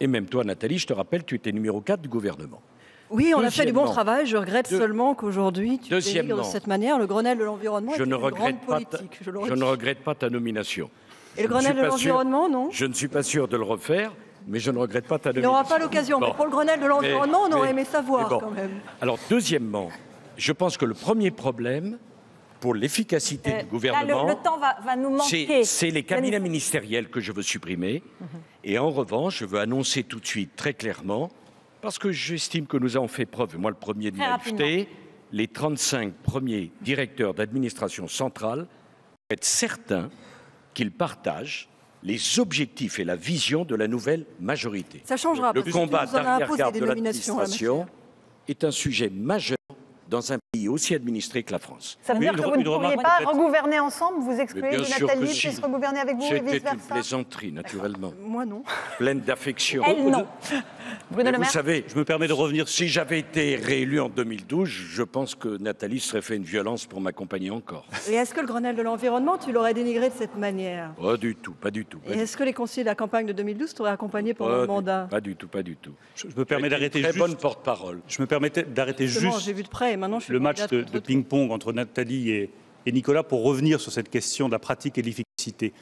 Et même toi, Nathalie, je te rappelle, tu étais numéro 4 du gouvernement. Oui, on a fait du bon travail. Je regrette seulement qu'aujourd'hui, tu de cette manière le Grenelle de l'environnement est une grande politique. je, ne regrette pas ta nomination. Et le Grenelle de l'environnement, non Je ne suis pas sûr de le refaire, mais je ne regrette pas ta nomination. Il n'aura pas l'occasion. pour le Grenelle de l'environnement, on aurait aimé savoir quand même. Alors, deuxièmement, je pense que le premier problème, pour l'efficacité euh, du gouvernement, nous C'est les cabinets ministériels que je veux supprimer. Mhm. Et en revanche, je veux annoncer tout de suite très clairement, parce que j'estime que nous avons fait preuve, moi le premier de naïveté, les 35 premiers directeurs d'administration centrale, être certains qu'ils partagent les objectifs et la vision de la nouvelle majorité. Ça changera. Le combat derrière-garde de hein, l'administration est un sujet majeur dans un pays aussi administré que la France. Ça veut dire que vous ne pourriez pas regouverner ensemble Vous excluez que Nathalie puisse regouverner avec vous et vice-versa une plaisanterie, naturellement. Moi, non. Pleine d'affection. Elle, non. Bruno Le Maire. Vous savez, je me permets de revenir. Si j'avais été réélu en 2012, je pense que Nathalie serait fait une violence pour m'accompagner encore. Et est-ce que le Grenelle de l'environnement, tu l'aurais dénigré de cette manière Pas du tout, pas du tout. et est-ce que les conseillers de la campagne de 2012 t'auraient accompagné pendant le mandat Pas du tout, pas du tout. Je, me permets d'arrêter juste. Très bonne porte-parole. Je me permettais d'arrêter juste. J'ai vu de près le match de, ping-pong entre Nathalie et, et Nicolas pour revenir sur cette question de la pratique et de l'efficacité.